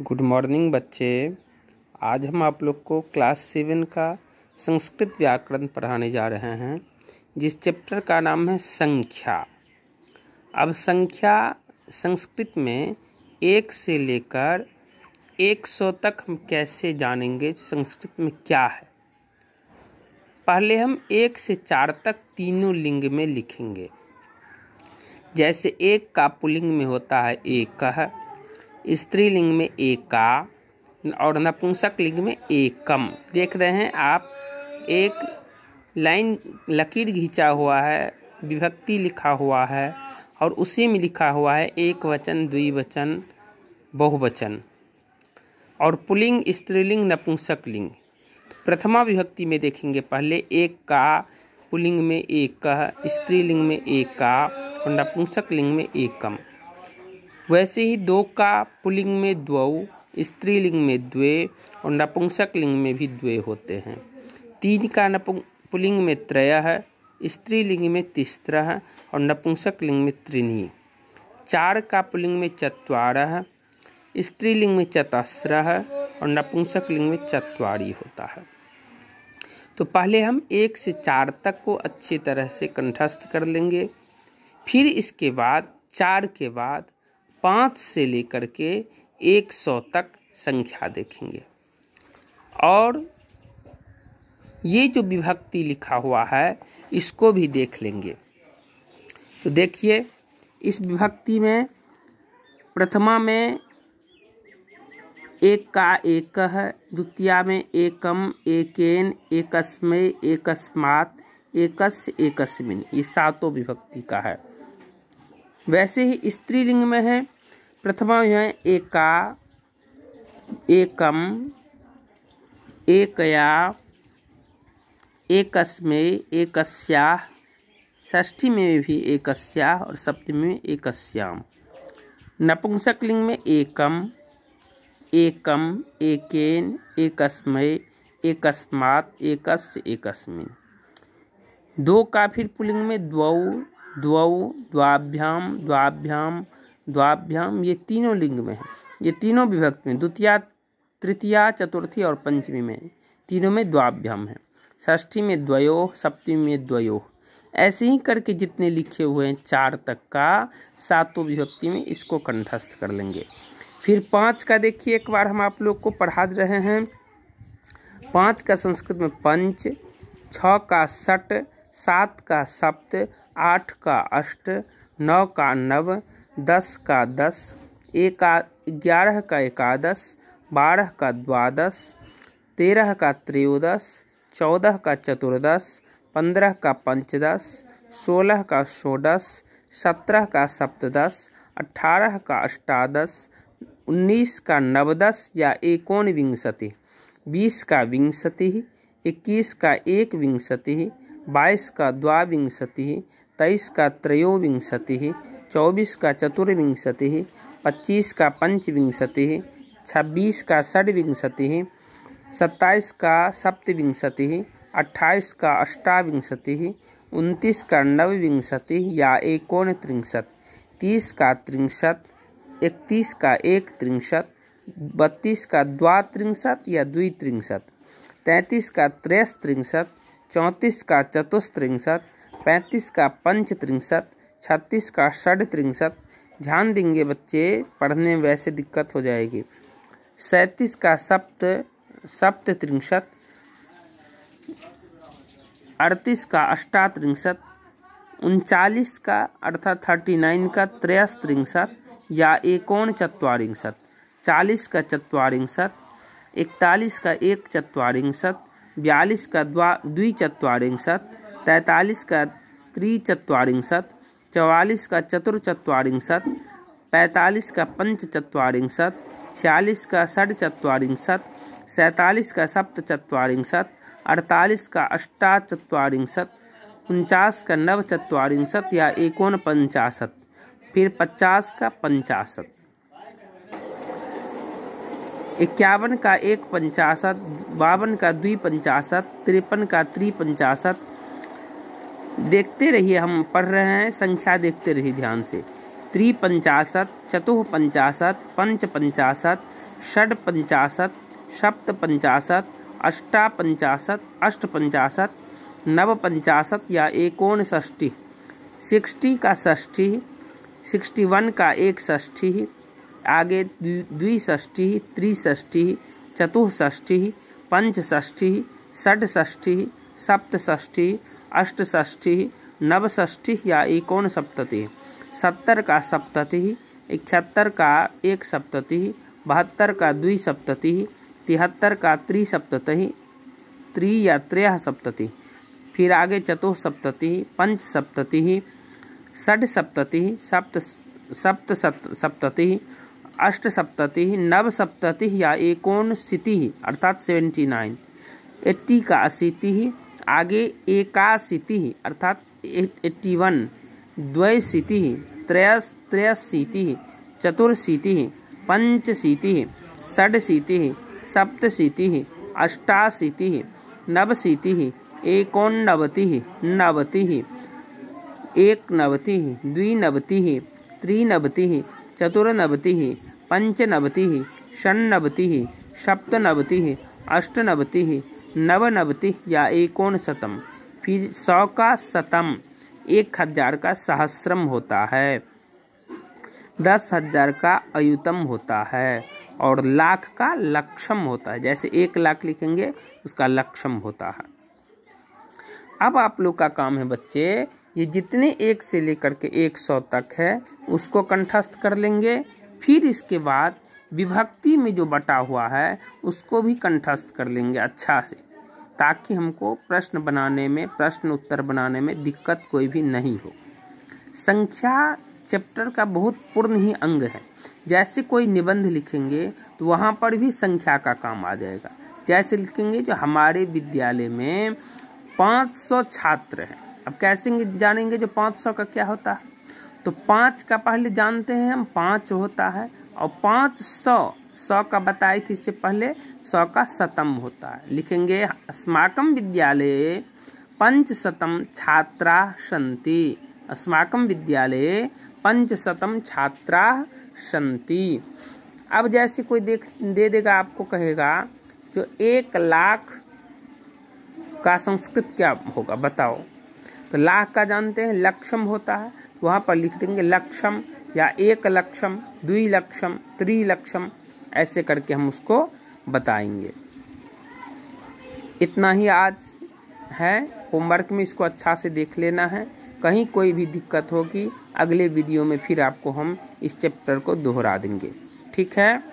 good morning बच्चे आज हम आप लोग को क्लास सेवन का संस्कृत व्याकरण पढ़ाने जा रहे हैं जिस चैप्टर का नाम है संख्या अब संख्या संस्कृत में एक से लेकर एक सौ तक हम कैसे जानेंगे संस्कृत में क्या है पहले हम एक से चार तक तीनों लिंग में लिखेंगे जैसे एक का पुलिंग में होता है एक का है स्त्रीलिंग में एक का और नपुंसक लिंग में एक कम देख रहे हैं आप एक लाइन लकीर घिंचा हुआ है विभक्ति लिखा हुआ है और उसी में लिखा हुआ है एक वचन द्विवचन बहुवचन और पुलिंग स्त्रीलिंग नपुंसक लिंग प्रथमा विभक्ति में देखेंगे पहले एक का पुलिंग में एक का स्त्रीलिंग में एक का और नपुंसक लिंग में एक कम वैसे ही दो का पुलिंग में द्वौ स्त्रीलिंग में द्वे और नपुंसक लिंग में भी द्वे होते हैं तीन का नपुं पुलिंग में त्रय है स्त्रीलिंग में तिस्त्र है और नपुंसक लिंग में त्रिनी चार का पुलिंग में चतवार है स्त्रीलिंग में चतस्र है और नपुंसक लिंग में चतवारी होता है तो पहले हम एक से चार तक को अच्छी तरह से कंठस्थ कर लेंगे फिर इसके बाद चार के बाद पाँच से लेकर के एक सौ तक संख्या देखेंगे और ये जो विभक्ति लिखा हुआ है इसको भी देख लेंगे तो देखिए इस विभक्ति में प्रथमा में एक का एक है द्वितीया में एकम एकेन एकस्मय एकस्मात एकस एकस्मिन ये सातों विभक्ति का है वैसे ही स्त्रीलिंग में है प्रथमा है एका एकम एकया एकस्मे एकस्या ष्ठी में भी एकस्या और सप्तमी में एकस्याम नपुंसक लिंग में एकम एकम एकेन एकस्मय एकस्मात् एकस्य एकस्मिन दो का फिर पुलिंग में द्वौ द्वौ द्वाभ्याम द्वाभ्याम द्वाभ्याम ये तीनों लिंग में है ये तीनों विभक्त में द्वितीया तृतीया चतुर्थी और पंचमी में तीनों में द्वाभ्याम है षष्ठी में द्वयो सप्तमी में द्वयो ऐसे ही करके जितने लिखे हुए हैं चार तक का सातों विभक्ति में इसको कंठस्थ कर लेंगे फिर पाँच का देखिए एक बार हम आप लोग को पढ़ा रहे हैं पाँच का संस्कृत में पंच छ का सट सात का सप्त आठ का अष्ट नौ का नव दस का दस एक ग्यारह का एकादश बारह का द्वादश तेरह का त्रयोदश चौदह का चतुर्दश पंद्रह का पंचदश सोलह का षोडश सत्रह का सप्तदश अठारह का अष्टादश उन्नीस का नवदश या एकोन विंशति बीस का विंशति इक्कीस का एक विंशति बाईस का द्वाविंशति तेईस का त्रयोविंशति चौबीस का चतुर्विंशति पच्चीस का पंचविंशति छब्बीस का षड्विंशति सत्ताईस का सप्तविंशति अट्ठाईस का अष्टाविंशति उनतीस का नवविंशति या एकोन त्रिंशत तीस का त्रिंशत इकतीस का एक त्रिंशत बत्तीस का द्वात्रिंशत या द्वित्रिंशत तैंतीस का त्रयस्त्रिंशत चौंतीस का चतुस्त्रिंशत पैंतीस का पंच त्रिंशत छत्तीस का षड त्रिंसठ ध्यान देंगे बच्चे पढ़ने में वैसे दिक्कत हो जाएगी सैंतीस का सप्त सप्त त्रिंशत अड़तीस का अष्टा त्रिंशत उनचालीस का अर्थात थर्टी नाइन का त्रयस त्रिंशत या एकोण चत्वारिंशत चालीस का चत्वारिंशत इकतालीस का एक चत्वारिंशत बयालीस का द्वा द्विचत्वारिंशत तैंतालीस का त्रिचत्वारिंशत चवालीस का चतुर्चत्वारिंशत पैंतालीस का पंचचत्वारिंशत छियालीस का षठ षडचत्वारिंशत सैंतालीस का सप्तचत्वारिंशत अड़तालीस का अष्टाचत्वारिंशत उनचास का नव नवचत्वारिंशत या एकोन पंचाशत फिर पचास का पंचाशत इक्यावन का एक पंचाशत बावन का द्विपंचाशत तिरपन का त्रिपंचाशत देखते रहिए हम पढ़ रहे हैं संख्या देखते रहिए ध्यान से त्रिपंचाशत पंचाशत अष्टा पंचाशत अष्ट पंचाशत नव पंचाशत या एकोन षष्ठी सिक्सटी का षष्ठी सिक्सटी वन का एक षष्ठी आगे द्विष्ठी त्रिष्ठी चतुष्ठी पंचष्ठी षडष्ठी सप्तष्ठी अष्टष्ठी नवष्ठी या एकोन सप्तति सत्तर का सप्तति इकहत्तर का एक सप्तति बहत्तर का द्वि सप्तति तिहत्तर का त्रिसप्तति त्रि या त्रय सप्तति फिर आगे चतुसप्तति पंच सप्तति षठ सप्तति सप्त सप्त सप्तति अष्ट सप्तति नव सप्तति या एकोन सिति अर्थात सेवेंटी नाइन एट्टी का अशीति आगे एकाशीति अर्थात एट्टी वन द्वैशीति त्रयस त्रयशीति चतुर्शीति पंचशीति षडशीति सप्तशीति अष्टाशीति नवशीति एकोनवति नवति एक नवति द्विनवति त्रिनवति चतुर्नवति पंचनवति षण्णवति सप्तनवति अष्टनवति नवनवति या एकोन शतम फिर सौ का शतम एक हजार का सहस्रम होता है दस हजार का अयुतम होता है और लाख का लक्षम होता है जैसे एक लाख लिखेंगे उसका लक्षम होता है अब आप लोग का काम है बच्चे ये जितने एक से लेकर के एक सौ तक है उसको कंठस्थ कर लेंगे फिर इसके बाद विभक्ति में जो बटा हुआ है उसको भी कंठस्थ कर लेंगे अच्छा से ताकि हमको प्रश्न बनाने में प्रश्न उत्तर बनाने में दिक्कत कोई भी नहीं हो संख्या चैप्टर का बहुत पूर्ण ही अंग है जैसे कोई निबंध लिखेंगे तो वहाँ पर भी संख्या का काम आ जाएगा जैसे लिखेंगे जो हमारे विद्यालय में 500 छात्र हैं अब कैसे जानेंगे जो 500 का क्या होता है तो पाँच का पहले जानते हैं हम पाँच होता है और पाँच सौ सौ का बताई थी इससे पहले सौ का शतम होता है लिखेंगे अस्माकम विद्यालय पंचशतम छात्रा संति अस्माकम विद्यालय पंचशतम छात्रा संति अब जैसे कोई देख दे देगा आपको कहेगा जो एक लाख का संस्कृत क्या होगा बताओ तो लाख का जानते हैं लक्षम होता है वहाँ पर लिख देंगे लक्षम या एक लक्षम द्विलक्षम त्रिलक्षम ऐसे करके हम उसको बताएंगे इतना ही आज है होमवर्क में इसको अच्छा से देख लेना है कहीं कोई भी दिक्कत होगी अगले वीडियो में फिर आपको हम इस चैप्टर को दोहरा देंगे ठीक है